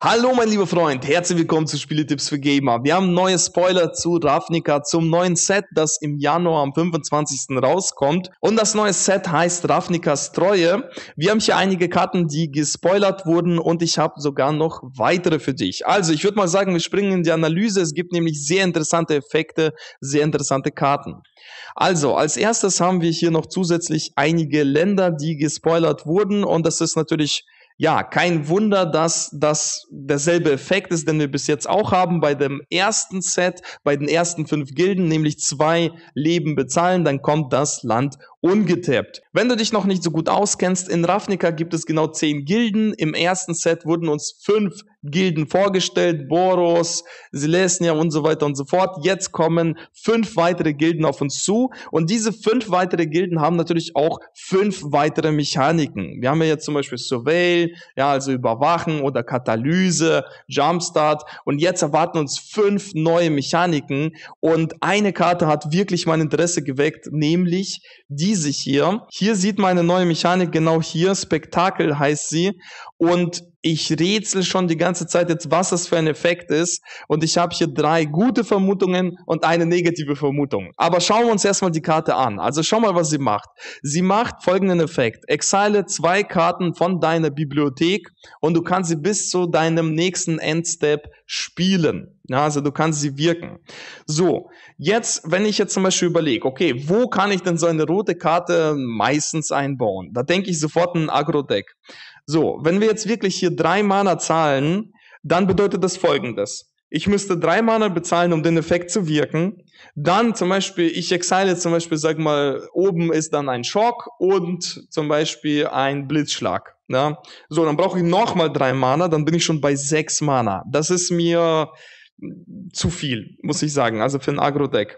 Hallo, mein lieber Freund, herzlich willkommen zu Spieletipps für Gamer. Wir haben neue Spoiler zu Ravnica, zum neuen Set, das im Januar am 25. rauskommt. Und das neue Set heißt Ravnicas Treue. Wir haben hier einige Karten, die gespoilert wurden und ich habe sogar noch weitere für dich. Also, ich würde mal sagen, wir springen in die Analyse. Es gibt nämlich sehr interessante Effekte, sehr interessante Karten. Also, als erstes haben wir hier noch zusätzlich einige Länder, die gespoilert wurden und das ist natürlich ja, kein Wunder, dass das derselbe Effekt ist, den wir bis jetzt auch haben bei dem ersten Set, bei den ersten fünf Gilden, nämlich zwei Leben bezahlen, dann kommt das Land ungetappt. Wenn du dich noch nicht so gut auskennst, in Ravnica gibt es genau 10 Gilden. Im ersten Set wurden uns 5 Gilden vorgestellt, Boros, Silesnia und so weiter und so fort. Jetzt kommen 5 weitere Gilden auf uns zu und diese 5 weitere Gilden haben natürlich auch 5 weitere Mechaniken. Wir haben ja jetzt zum Beispiel Surveil, ja, also Überwachen oder Katalyse, Jumpstart und jetzt erwarten uns 5 neue Mechaniken und eine Karte hat wirklich mein Interesse geweckt, nämlich die diese hier. Hier sieht man neue Mechanik, genau hier. Spektakel heißt sie. Und ich rätsel schon die ganze Zeit jetzt, was das für ein Effekt ist. Und ich habe hier drei gute Vermutungen und eine negative Vermutung. Aber schauen wir uns erstmal die Karte an. Also schau mal, was sie macht. Sie macht folgenden Effekt. Exile zwei Karten von deiner Bibliothek und du kannst sie bis zu deinem nächsten Endstep spielen. Ja, also du kannst sie wirken. So, jetzt, wenn ich jetzt zum Beispiel überlege, okay, wo kann ich denn so eine rote Karte meistens einbauen? Da denke ich sofort an ein Agro-Deck. So, wenn wir jetzt wirklich hier drei Mana zahlen, dann bedeutet das folgendes. Ich müsste drei Mana bezahlen, um den Effekt zu wirken. Dann zum Beispiel, ich exile zum Beispiel, sag mal, oben ist dann ein Schock und zum Beispiel ein Blitzschlag. Ja? So, dann brauche ich nochmal drei Mana, dann bin ich schon bei sechs Mana. Das ist mir hm, zu viel, muss ich sagen, also für ein Agro-Deck.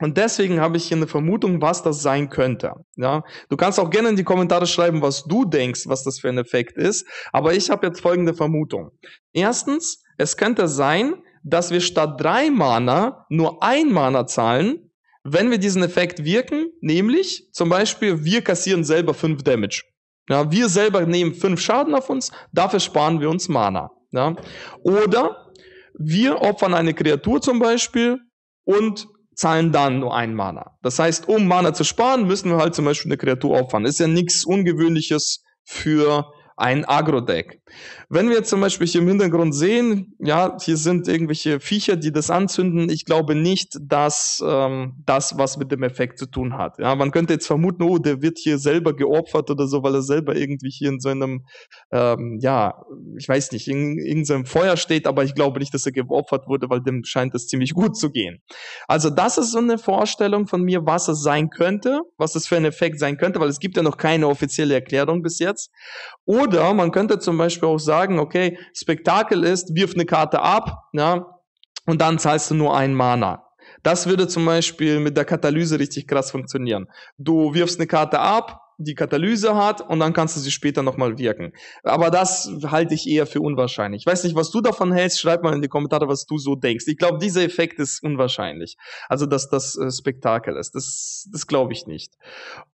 Und deswegen habe ich hier eine Vermutung, was das sein könnte. Ja, du kannst auch gerne in die Kommentare schreiben, was du denkst, was das für ein Effekt ist. Aber ich habe jetzt folgende Vermutung. Erstens, es könnte sein, dass wir statt drei Mana nur ein Mana zahlen, wenn wir diesen Effekt wirken, nämlich zum Beispiel wir kassieren selber fünf Damage. Ja, wir selber nehmen fünf Schaden auf uns, dafür sparen wir uns Mana. Ja. Oder wir opfern eine Kreatur zum Beispiel und zahlen dann nur ein Mana. Das heißt, um Mana zu sparen, müssen wir halt zum Beispiel eine Kreatur opfern. Ist ja nichts Ungewöhnliches für ein Agro-Deck. Wenn wir zum Beispiel hier im Hintergrund sehen, ja, hier sind irgendwelche Viecher, die das anzünden. Ich glaube nicht, dass ähm, das was mit dem Effekt zu tun hat. Ja, man könnte jetzt vermuten, oh, der wird hier selber geopfert oder so, weil er selber irgendwie hier in seinem, ähm, ja, ich weiß nicht, in, in irgendeinem Feuer steht, aber ich glaube nicht, dass er geopfert wurde, weil dem scheint es ziemlich gut zu gehen. Also das ist so eine Vorstellung von mir, was es sein könnte, was es für ein Effekt sein könnte, weil es gibt ja noch keine offizielle Erklärung bis jetzt. Oder man könnte zum Beispiel Beispiel auch sagen, okay, Spektakel ist, wirf eine Karte ab, ja, und dann zahlst du nur ein Mana. Das würde zum Beispiel mit der Katalyse richtig krass funktionieren. Du wirfst eine Karte ab, die Katalyse hat und dann kannst du sie später nochmal wirken. Aber das halte ich eher für unwahrscheinlich. Ich weiß nicht, was du davon hältst. Schreib mal in die Kommentare, was du so denkst. Ich glaube, dieser Effekt ist unwahrscheinlich. Also, dass das äh, Spektakel ist. Das, das glaube ich nicht.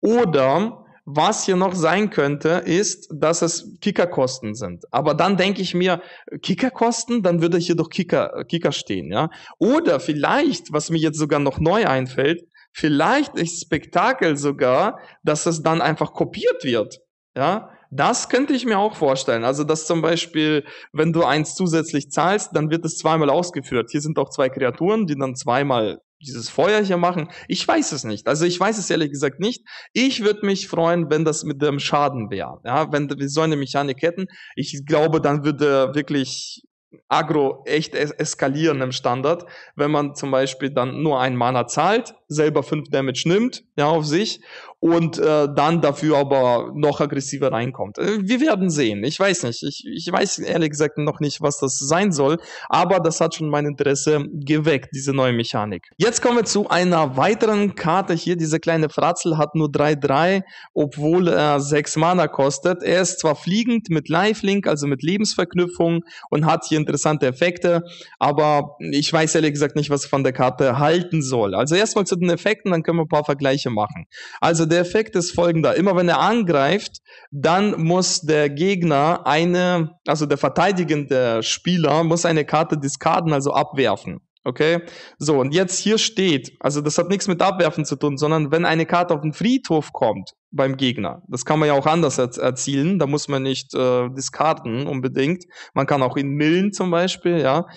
Oder was hier noch sein könnte, ist, dass es Kickerkosten sind. Aber dann denke ich mir, Kickerkosten, dann würde hier doch Kicker, Kicker stehen, ja. Oder vielleicht, was mir jetzt sogar noch neu einfällt, vielleicht ist Spektakel sogar, dass es dann einfach kopiert wird, ja. Das könnte ich mir auch vorstellen. Also, dass zum Beispiel, wenn du eins zusätzlich zahlst, dann wird es zweimal ausgeführt. Hier sind auch zwei Kreaturen, die dann zweimal dieses Feuer hier machen? Ich weiß es nicht. Also ich weiß es ehrlich gesagt nicht. Ich würde mich freuen, wenn das mit dem Schaden wäre. Ja, wenn wir so eine Mechanik hätten. Ich glaube, dann würde wirklich Agro echt es eskalieren im Standard, wenn man zum Beispiel dann nur einen Mana zahlt, selber 5 Damage nimmt, ja, auf sich und äh, dann dafür aber noch aggressiver reinkommt. Äh, wir werden sehen. Ich weiß nicht. Ich, ich weiß ehrlich gesagt noch nicht, was das sein soll, aber das hat schon mein Interesse geweckt, diese neue Mechanik. Jetzt kommen wir zu einer weiteren Karte hier. Diese kleine Fratzel hat nur 3-3, obwohl äh, er 6 Mana kostet. Er ist zwar fliegend mit Lifelink, also mit Lebensverknüpfung und hat hier interessante Effekte, aber ich weiß ehrlich gesagt nicht, was ich von der Karte halten soll. Also erstmal zu den Effekten, dann können wir ein paar Vergleiche machen. Also der Effekt ist folgender. Immer wenn er angreift, dann muss der Gegner eine, also der verteidigende Spieler muss eine Karte diskarden, also abwerfen. Okay? So, und jetzt hier steht, also das hat nichts mit Abwerfen zu tun, sondern wenn eine Karte auf den Friedhof kommt beim Gegner, das kann man ja auch anders erz erzielen, da muss man nicht äh, diskarden unbedingt, man kann auch ihn millen zum Beispiel, ja,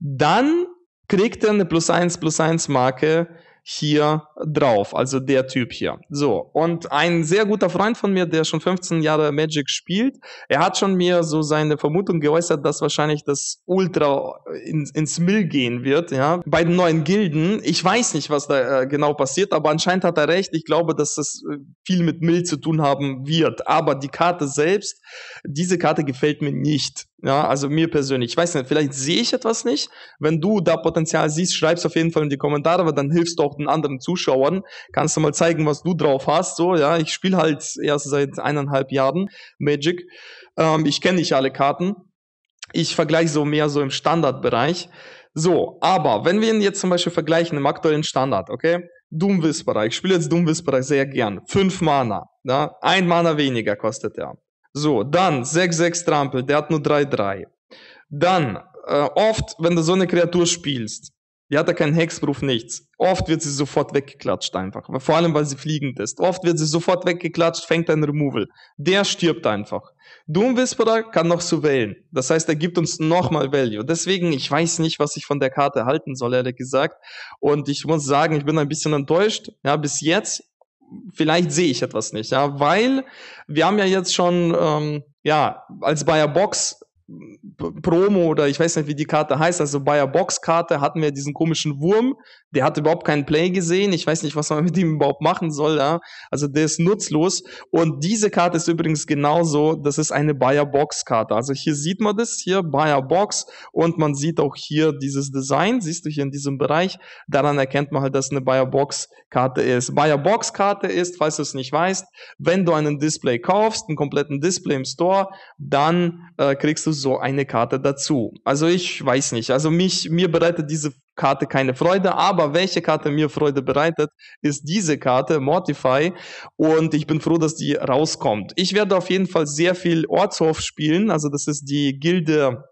dann kriegt er eine plus eins plus eins Marke hier drauf, also der Typ hier. So, und ein sehr guter Freund von mir, der schon 15 Jahre Magic spielt, er hat schon mir so seine Vermutung geäußert, dass wahrscheinlich das Ultra in, ins Mill gehen wird, ja, bei den neuen Gilden. Ich weiß nicht, was da äh, genau passiert, aber anscheinend hat er recht. Ich glaube, dass das äh, viel mit Mill zu tun haben wird, aber die Karte selbst, diese Karte gefällt mir nicht. Ja, also mir persönlich. Ich weiß nicht, vielleicht sehe ich etwas nicht. Wenn du da Potenzial siehst, schreib's auf jeden Fall in die Kommentare, weil dann hilfst du auch den anderen Zuschauern. Kannst du mal zeigen, was du drauf hast. So, ja, ich spiele halt erst seit eineinhalb Jahren Magic. Ähm, ich kenne nicht alle Karten. Ich vergleiche so mehr so im Standardbereich. So, aber wenn wir ihn jetzt zum Beispiel vergleichen im aktuellen Standard, okay? Doom Whisperer, Ich spiele jetzt Doom Whisperer sehr gern. Fünf Mana. Ja? Ein Mana weniger kostet er. So, dann 6-6 Trampel, der hat nur 3-3. Dann, äh, oft, wenn du so eine Kreatur spielst, die hat ja keinen Hexproof, nichts. Oft wird sie sofort weggeklatscht einfach. Vor allem, weil sie fliegend ist. Oft wird sie sofort weggeklatscht, fängt ein Removal. Der stirbt einfach. Doom Whisperer kann noch wählen. Das heißt, er gibt uns nochmal Value. Deswegen, ich weiß nicht, was ich von der Karte halten soll, ehrlich gesagt. Und ich muss sagen, ich bin ein bisschen enttäuscht. Ja, bis jetzt vielleicht sehe ich etwas nicht, ja, weil wir haben ja jetzt schon, ähm, ja, als Bayer Box Promo oder ich weiß nicht, wie die Karte heißt, also Bayer Box Karte, hatten wir diesen komischen Wurm, der hat überhaupt keinen Play gesehen, ich weiß nicht, was man mit ihm überhaupt machen soll, ja? also der ist nutzlos und diese Karte ist übrigens genauso, das ist eine Bayer Box Karte, also hier sieht man das, hier Bayer Box und man sieht auch hier dieses Design, siehst du hier in diesem Bereich, daran erkennt man halt, dass eine Bayer Box Karte ist. Bayer Box Karte ist, falls du es nicht weißt, wenn du einen Display kaufst, einen kompletten Display im Store, dann äh, kriegst du so eine Karte dazu. Also ich weiß nicht. Also mich, mir bereitet diese Karte keine Freude, aber welche Karte mir Freude bereitet, ist diese Karte, Mortify. Und ich bin froh, dass die rauskommt. Ich werde auf jeden Fall sehr viel Ortshof spielen. Also das ist die Gilde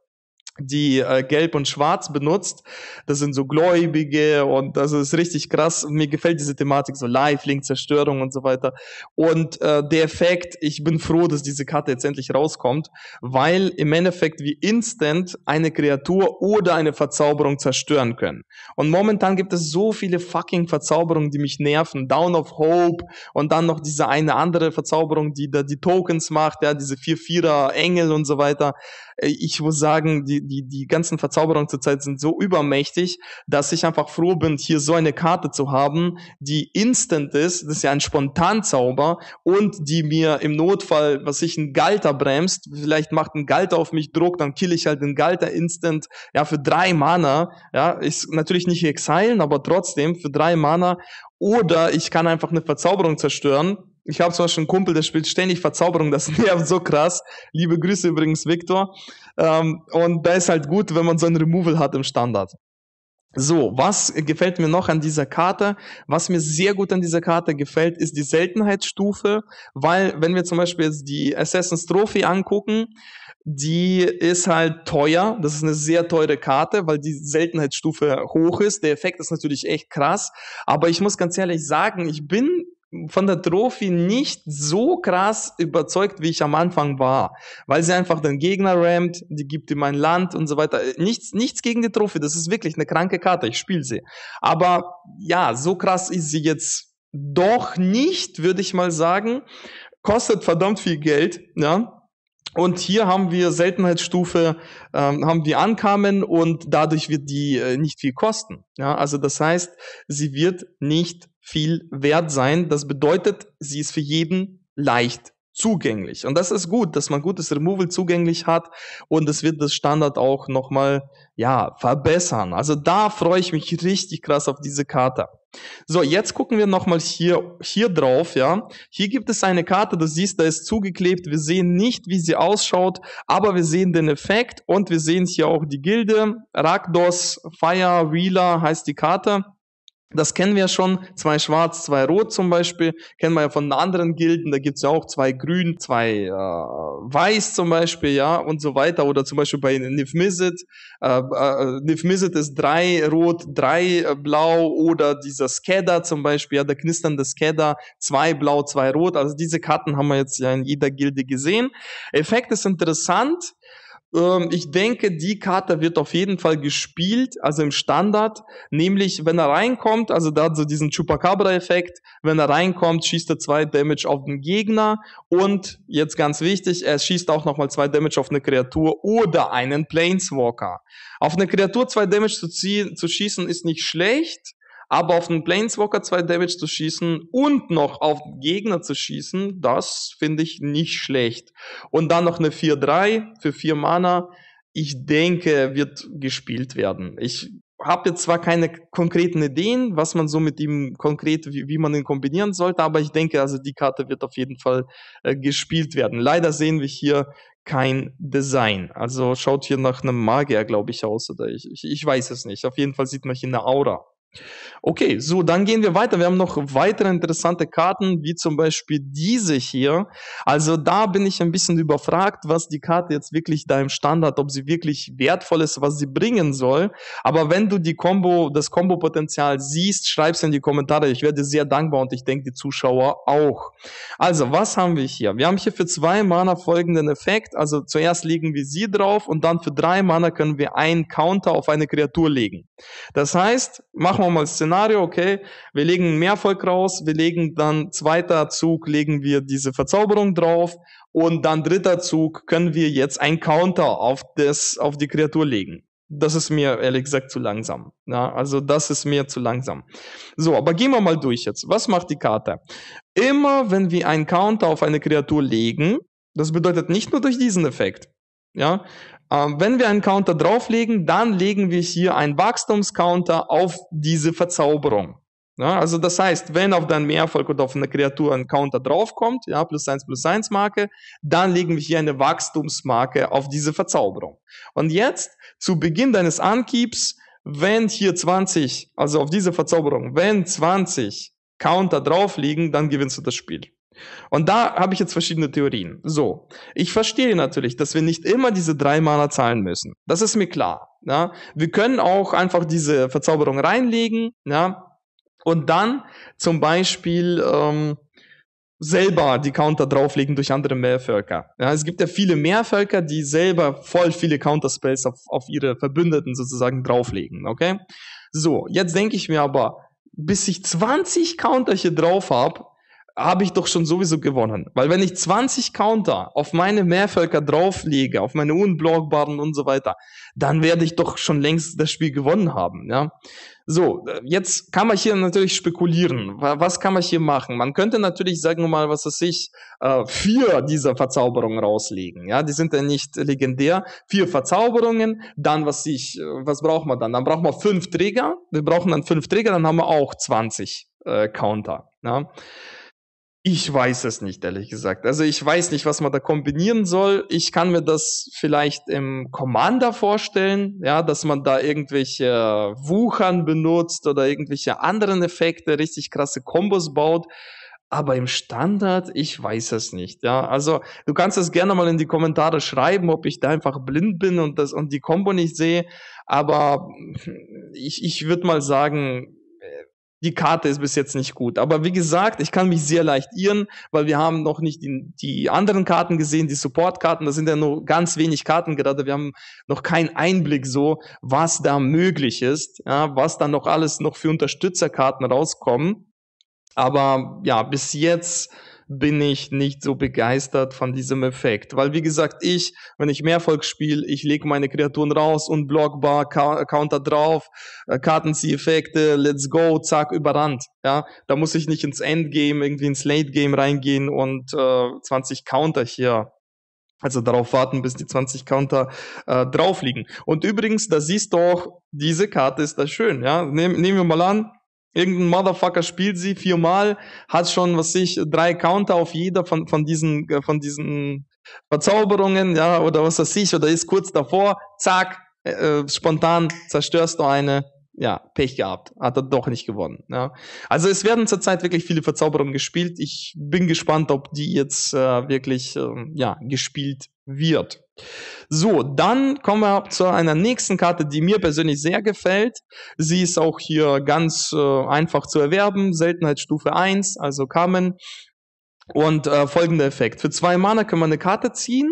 die äh, Gelb und Schwarz benutzt. Das sind so Gläubige und das ist richtig krass. Mir gefällt diese Thematik so Lifelink, Zerstörung und so weiter. Und äh, der Effekt, ich bin froh, dass diese Karte jetzt endlich rauskommt, weil im Endeffekt wie instant eine Kreatur oder eine Verzauberung zerstören können. Und momentan gibt es so viele fucking Verzauberungen, die mich nerven. Down of Hope und dann noch diese eine andere Verzauberung, die da die Tokens macht, ja, diese 4-4er Engel und so weiter. Äh, ich muss sagen, die die, die ganzen Verzauberungen zurzeit sind so übermächtig, dass ich einfach froh bin, hier so eine Karte zu haben, die instant ist, das ist ja ein Spontanzauber und die mir im Notfall, was ich, ein Galter bremst, vielleicht macht ein Galter auf mich Druck, dann kill ich halt den Galter instant, ja, für drei Mana, ja, ist natürlich nicht exilen, aber trotzdem für drei Mana oder ich kann einfach eine Verzauberung zerstören, ich habe zwar schon einen Kumpel, der spielt ständig Verzauberung, das nervt so krass. Liebe Grüße übrigens, Viktor. Ähm, und da ist halt gut, wenn man so ein Removal hat im Standard. So, was gefällt mir noch an dieser Karte? Was mir sehr gut an dieser Karte gefällt, ist die Seltenheitsstufe, weil wenn wir zum Beispiel jetzt die Assassin's Trophy angucken, die ist halt teuer. Das ist eine sehr teure Karte, weil die Seltenheitsstufe hoch ist. Der Effekt ist natürlich echt krass. Aber ich muss ganz ehrlich sagen, ich bin von der Trophy nicht so krass überzeugt, wie ich am Anfang war, weil sie einfach den Gegner rammt, die gibt ihm ein Land und so weiter. Nichts, nichts gegen die Trophy, das ist wirklich eine kranke Karte, ich spiele sie. Aber ja, so krass ist sie jetzt doch nicht, würde ich mal sagen. Kostet verdammt viel Geld, ja. Und hier haben wir Seltenheitsstufe, ähm, haben wir ankamen und dadurch wird die äh, nicht viel kosten. Ja, also das heißt, sie wird nicht viel wert sein. Das bedeutet, sie ist für jeden leicht zugänglich. Und das ist gut, dass man gutes Removal zugänglich hat und es wird das Standard auch nochmal, ja, verbessern. Also da freue ich mich richtig krass auf diese Karte. So, jetzt gucken wir nochmal hier, hier drauf, ja. Hier gibt es eine Karte, du siehst, da ist zugeklebt. Wir sehen nicht, wie sie ausschaut, aber wir sehen den Effekt und wir sehen hier auch die Gilde. Rakdos Fire Wheeler heißt die Karte. Das kennen wir schon, zwei schwarz, zwei rot zum Beispiel, kennen wir ja von anderen Gilden, da gibt's ja auch zwei grün, zwei äh, weiß zum Beispiel, ja, und so weiter. Oder zum Beispiel bei Nifmizit, äh, äh, Nifmizzet ist drei rot, drei äh, blau oder dieser Skedda zum Beispiel, ja, der knisternde Skedda, zwei blau, zwei rot. Also diese Karten haben wir jetzt ja in jeder Gilde gesehen. Effekt ist interessant, ähm, ich denke, die Karte wird auf jeden Fall gespielt, also im Standard, nämlich wenn er reinkommt, also da hat so diesen Chupacabra-Effekt, wenn er reinkommt, schießt er zwei Damage auf den Gegner und jetzt ganz wichtig, er schießt auch nochmal zwei Damage auf eine Kreatur oder einen Planeswalker. Auf eine Kreatur zwei Damage zu, ziehen, zu schießen ist nicht schlecht, aber auf einen Planeswalker 2 Damage zu schießen und noch auf Gegner zu schießen, das finde ich nicht schlecht. Und dann noch eine 4-3 für 4 Mana, ich denke, wird gespielt werden. Ich habe jetzt zwar keine konkreten Ideen, was man so mit ihm konkret, wie, wie, man ihn kombinieren sollte, aber ich denke, also die Karte wird auf jeden Fall äh, gespielt werden. Leider sehen wir hier kein Design. Also schaut hier nach einem Magier, glaube ich, aus, oder ich, ich, ich weiß es nicht. Auf jeden Fall sieht man hier eine Aura. Okay, so, dann gehen wir weiter. Wir haben noch weitere interessante Karten, wie zum Beispiel diese hier. Also da bin ich ein bisschen überfragt, was die Karte jetzt wirklich da im Stand hat, ob sie wirklich wertvoll ist, was sie bringen soll. Aber wenn du die Combo, das Combo-Potenzial siehst, es in die Kommentare. Ich werde sehr dankbar und ich denke, die Zuschauer auch. Also, was haben wir hier? Wir haben hier für zwei Mana folgenden Effekt. Also zuerst legen wir sie drauf und dann für drei Mana können wir einen Counter auf eine Kreatur legen. Das heißt, machen wir wir mal das Szenario, okay, wir legen mehr Volk raus, wir legen dann zweiter Zug, legen wir diese Verzauberung drauf und dann dritter Zug können wir jetzt ein Counter auf, das, auf die Kreatur legen. Das ist mir ehrlich gesagt zu langsam. Ja, also das ist mir zu langsam. So, aber gehen wir mal durch jetzt. Was macht die Karte? Immer wenn wir einen Counter auf eine Kreatur legen, das bedeutet nicht nur durch diesen Effekt, ja, ähm, wenn wir einen Counter drauflegen, dann legen wir hier einen Wachstumscounter auf diese Verzauberung. Ja, also das heißt, wenn auf dein Mehrerfolg oder auf eine Kreatur ein Counter draufkommt, ja, plus eins plus eins Marke, dann legen wir hier eine Wachstumsmarke auf diese Verzauberung. Und jetzt, zu Beginn deines Ankeeps, wenn hier 20, also auf diese Verzauberung, wenn 20 Counter drauf liegen, dann gewinnst du das Spiel. Und da habe ich jetzt verschiedene Theorien. So, ich verstehe natürlich, dass wir nicht immer diese drei Mana zahlen müssen. Das ist mir klar. Ja? Wir können auch einfach diese Verzauberung reinlegen ja? und dann zum Beispiel ähm, selber die Counter drauflegen durch andere Mehrvölker. Ja? Es gibt ja viele Mehrvölker, die selber voll viele Counterspells auf, auf ihre Verbündeten sozusagen drauflegen. Okay? So, jetzt denke ich mir aber, bis ich 20 Counter hier drauf habe, habe ich doch schon sowieso gewonnen. Weil wenn ich 20 Counter auf meine Mehrvölker drauflege, auf meine unblockbaren und so weiter, dann werde ich doch schon längst das Spiel gewonnen haben. Ja? So, jetzt kann man hier natürlich spekulieren. Was kann man hier machen? Man könnte natürlich, sagen wir mal, was weiß ich, äh, vier dieser Verzauberungen rauslegen. Ja, die sind ja nicht legendär. Vier Verzauberungen, dann was ich, äh, was braucht man dann? Dann braucht man fünf Träger. Wir brauchen dann fünf Träger, dann haben wir auch 20 äh, Counter. Ja? Ich weiß es nicht, ehrlich gesagt. Also ich weiß nicht, was man da kombinieren soll. Ich kann mir das vielleicht im Commander vorstellen, ja, dass man da irgendwelche Wuchern benutzt oder irgendwelche anderen Effekte, richtig krasse Kombos baut. Aber im Standard, ich weiß es nicht. Ja, also du kannst es gerne mal in die Kommentare schreiben, ob ich da einfach blind bin und das und die Combo nicht sehe. Aber ich, ich würde mal sagen, die Karte ist bis jetzt nicht gut. Aber wie gesagt, ich kann mich sehr leicht irren, weil wir haben noch nicht die, die anderen Karten gesehen, die Support-Karten. Da sind ja nur ganz wenig Karten gerade. Wir haben noch keinen Einblick so, was da möglich ist, ja, was da noch alles noch für Unterstützerkarten rauskommen. Aber ja, bis jetzt bin ich nicht so begeistert von diesem Effekt. Weil wie gesagt, ich, wenn ich Mehrfolg spiele, ich lege meine Kreaturen raus und blockbar, Counter drauf, äh, Kartenzieheffekte, let's go, zack, überrannt. Ja, da muss ich nicht ins Endgame, irgendwie ins Late-Game reingehen und äh, 20 Counter hier also darauf warten, bis die 20 Counter äh, drauf liegen. Und übrigens, da siehst du auch, diese Karte ist da schön. Ja? Nehm, nehmen wir mal an, Irgendein Motherfucker spielt sie viermal, hat schon, was ich, drei Counter auf jeder von, von diesen, äh, von diesen Verzauberungen, ja, oder was weiß ich, oder ist kurz davor, zack, äh, äh, spontan zerstörst du eine, ja, Pech gehabt, hat er doch nicht gewonnen. Ja. Also es werden zurzeit wirklich viele Verzauberungen gespielt. Ich bin gespannt, ob die jetzt äh, wirklich äh, ja, gespielt wird. So, dann kommen wir zu einer nächsten Karte, die mir persönlich sehr gefällt. Sie ist auch hier ganz äh, einfach zu erwerben, Seltenheitsstufe 1, also Kamen. Und äh, folgender Effekt. Für zwei Mana können wir eine Karte ziehen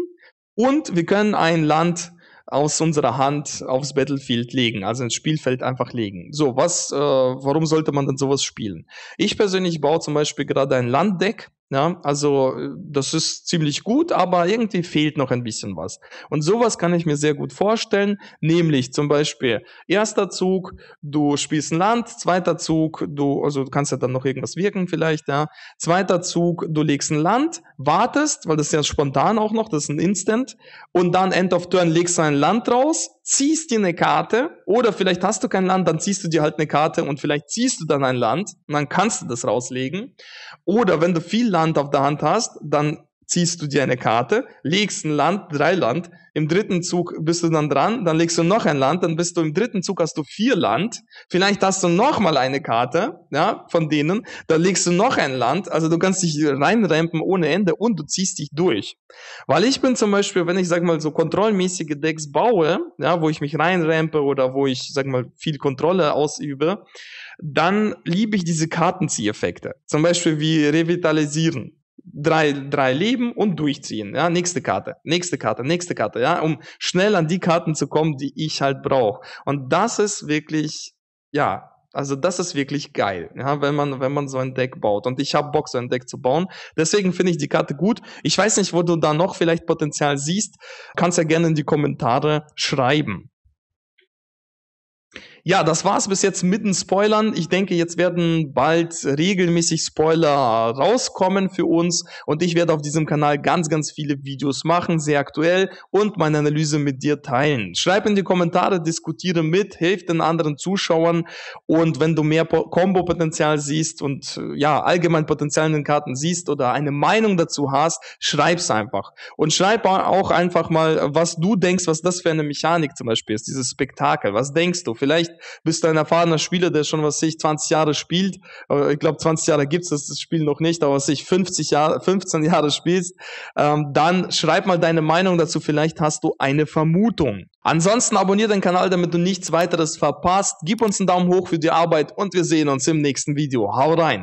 und wir können ein Land aus unserer Hand aufs Battlefield legen, also ins Spielfeld einfach legen. So, was, äh, warum sollte man denn sowas spielen? Ich persönlich baue zum Beispiel gerade ein Landdeck ja, also äh, das ist ziemlich gut, aber irgendwie fehlt noch ein bisschen was. Und sowas kann ich mir sehr gut vorstellen, nämlich zum Beispiel erster Zug, du spielst ein Land, zweiter Zug, du, also du kannst ja dann noch irgendwas wirken vielleicht, ja. Zweiter Zug, du legst ein Land, wartest, weil das ist ja spontan auch noch, das ist ein Instant, und dann End of Turn legst du ein Land raus, ziehst dir eine Karte oder vielleicht hast du kein Land, dann ziehst du dir halt eine Karte und vielleicht ziehst du dann ein Land und dann kannst du das rauslegen. Oder wenn du viel Land auf der Hand hast, dann ziehst du dir eine Karte, legst ein Land, drei Land, im dritten Zug bist du dann dran, dann legst du noch ein Land, dann bist du im dritten Zug hast du vier Land, vielleicht hast du noch mal eine Karte, ja, von denen, dann legst du noch ein Land, also du kannst dich reinrempen ohne Ende und du ziehst dich durch. Weil ich bin zum Beispiel, wenn ich sag mal so kontrollmäßige Decks baue, ja, wo ich mich reinrempe oder wo ich sag mal viel Kontrolle ausübe, dann liebe ich diese Kartenzieheffekte. Zum Beispiel wie Revitalisieren drei, drei Leben und durchziehen. Ja, nächste Karte, nächste Karte, nächste Karte, ja, um schnell an die Karten zu kommen, die ich halt brauche. Und das ist wirklich, ja, also das ist wirklich geil, ja, wenn man wenn man so ein Deck baut. Und ich habe Bock, so ein Deck zu bauen. Deswegen finde ich die Karte gut. Ich weiß nicht, wo du da noch vielleicht Potenzial siehst. Kannst ja gerne in die Kommentare schreiben. Ja, das war's bis jetzt mit den Spoilern. Ich denke, jetzt werden bald regelmäßig Spoiler rauskommen für uns und ich werde auf diesem Kanal ganz, ganz viele Videos machen, sehr aktuell und meine Analyse mit dir teilen. Schreib in die Kommentare, diskutiere mit, hilf den anderen Zuschauern und wenn du mehr Combo-Potenzial siehst und äh, ja, allgemein Potenzial in den Karten siehst oder eine Meinung dazu hast, schreib's einfach. Und schreib auch einfach mal, was du denkst, was das für eine Mechanik zum Beispiel ist, dieses Spektakel. Was denkst du? Vielleicht vielleicht bist du ein erfahrener Spieler, der schon, was ich, 20 Jahre spielt. Ich glaube, 20 Jahre gibt's das, das Spiel noch nicht, aber was ich, 50 Jahre, 15 Jahre spielst, ähm, dann schreib mal deine Meinung dazu. Vielleicht hast du eine Vermutung. Ansonsten abonniere den Kanal, damit du nichts weiteres verpasst. Gib uns einen Daumen hoch für die Arbeit und wir sehen uns im nächsten Video. Hau rein!